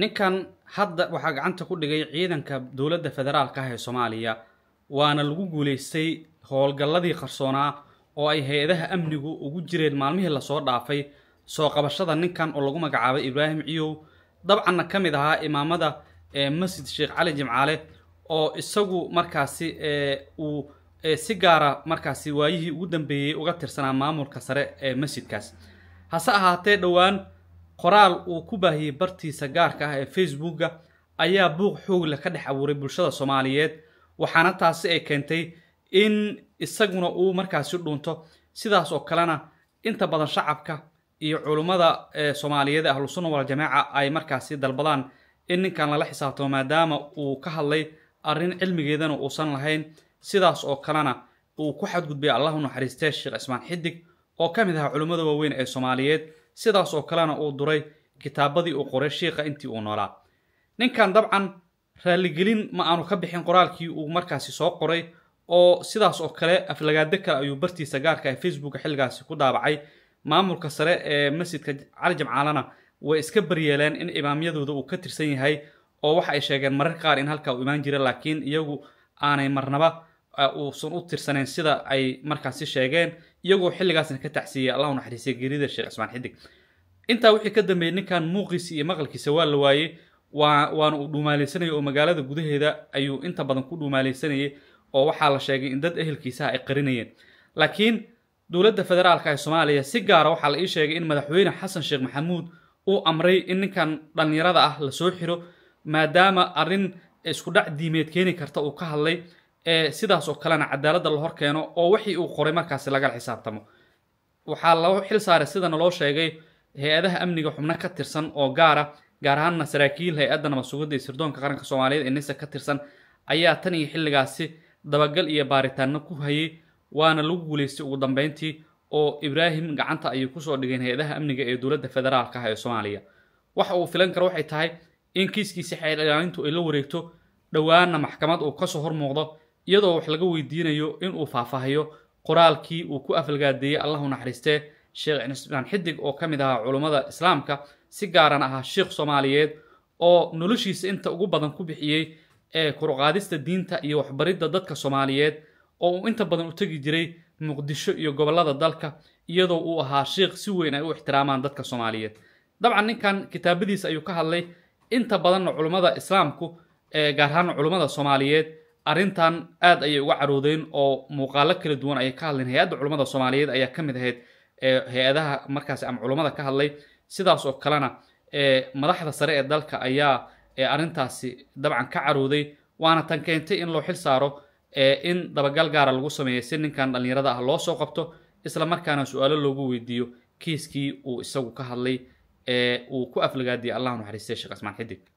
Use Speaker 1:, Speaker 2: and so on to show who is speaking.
Speaker 1: ninkan hadda waxaa gacanta ku dhigay ciidanka dowladda federaalka ah ee soomaaliya waana lagu guulaystay howlgalladii qarsoonaa oo ay hay-adaha amnigu ugu jireen maalmihii lasoo dhaafay soo qabashada ninkan oo lagu magacaabay ibraahim ciyow dabcanna ka mid ahaa imaamada ee masjid sheekh cali jimcaale oo isagu markaasi ee uu si gaara markaasi waayihii ugu dambeeyey uga tirsanaa maamulka sare ee masjidkaas hase ahaatee dhowaan qoraal uu ku baahiyey bartiisa gaarka ah ee facebooka ayaa buuq xoogle ka dhex abuuray bulshada soomaaliyeed waxaana taasi ay keentay in isaguna uu markaasi dhuunto sidaas oo kalena inta badan shacabka iyo culummada soomaaliyeed ee ahlusunna waljamaaca ay markaasi dalbadaan in ninkan lala xisaabtamo maadaama uu ka hadlay arrin cilmigeedana uusan lahayn sidaas oo kalena uu ku xadgudbay allahu naxariistee sheekh cismaan xidig oo ka mid ahaa culummada waaweyn ee soomaaliyeed sidaas oo kalena uu duray kitaabadii uu qoray shiikha intii uu noolaa ninkan dabcan raalligelin ma aanu ka bixin qoraalkii uu markaasi soo qoray oo sidaas oo kale aflagaado kale ayuu bartiisa gaarka ee ah facebooka xilligaasi ku dhaabacay maamulka sare ee masjidka cali jamcaalana way iska baryeeleen in imaamyadooda uu ka tirsan yahay oo waxa ay sheegeen marar qaar in halkaa uu imaan jira laakiin iyagu aanay marnaba Ah, uusan u tirsanayn sida ay markaasi sheegeen iyagoo xilligaasna ka tacsiiyey allahu naxariisay geerida sheekh cismaan xidig intaa wixii ka dambeeyey ninkan muuqiisii iyo maqalkiisa waa la waayey waana uu dhuumaalaysanayay oo magaalada gudaheeda ayuu inta badan ku dhuumaalaysanayay oo waxaa la sheegay in dad ehelkiisaha ay qarinayeen laakiin dowladda federaalka ee soomaaliya si gaara ah waxaa la ii sheegay in madaxweyne xasan sheekh maxamuud uu amray in ninkan dhallinyarada ah la soo xiro maadaama arrin iskudhac diimeed keeni karta uu ka hadlay ee sidaas oo kalena cadaaladda la horkeeno oo wixii uu qoray markaasi lagala xisaabtamo waxaa loo xil saaray sidana loo sheegay hay-adaha amniga xubno ka tirsan oo gaara gaar ah, ahaanna saraakiil hay-addan mas-uuliyadda iyo sirdoonka qaranka soomaaliyeed ee nisa ka tirsan ayaa tan iyo xilligaasi dabagal iyo baaritaano ku hayay waana lagu guulaystay ugu dambeyntii oo ibraahim gacanta ayay kusoo dhigeen hay-adaha amniga ee dowladda federaalka ah ee soomaaliya waxa uu filan karo waxay tahay in kiiskiisi xeer ilaalintu ay la wareegto dhowaanna maxkamad uu kasoo hormuuqdo iyadoo wax laga weydiinayo inuu faahfaahiyo qoraalkii uu ku afalgaadeeyey allahu naxariistee sheekh cinisbaan xidig oo ka mid ahaa culummada islaamka si gaaran ahaa sheikh soomaaliyeed oo noloshiisa inta ugu badan ku bixiyey ee kuruqaadista diinta iyo waxbaridda dadka soomaaliyeed oo uu inta badan u tegi jiray muqdisho iyo gobollada dalka iyadoo uu ahaa sheikh si weyn ay u ixtiraamaan dadka soomaaliyeed dabcan ninkan kitaabadiisa ayuu ka hadlay inta badanna culummada islaamku gaar ahaan culummada soomaaliyeed arrintan aad ayay uga caroodeen oo muuqaalo kala duwan ayay ka hadleen hay-adda culummada soomaaliyeed ayaa ka mid ahayd ee hay-adaha markaasi ama culummada ka hadlay sidaas oo kalena ee madaxda sare ee dalka ayaa arrintaasi dabcan ka carooday waana tan keentay in loo xil saaro ee in dabagal gaara lagu sameeya si ninkan dhallinyarada ah loo soo qabto isla markaana su-aalo loogu weydiiyo kiiskii uu isagu ka hadlay ee uu ku aflagaadiyay allah naxariistay sheekh cismaan xidig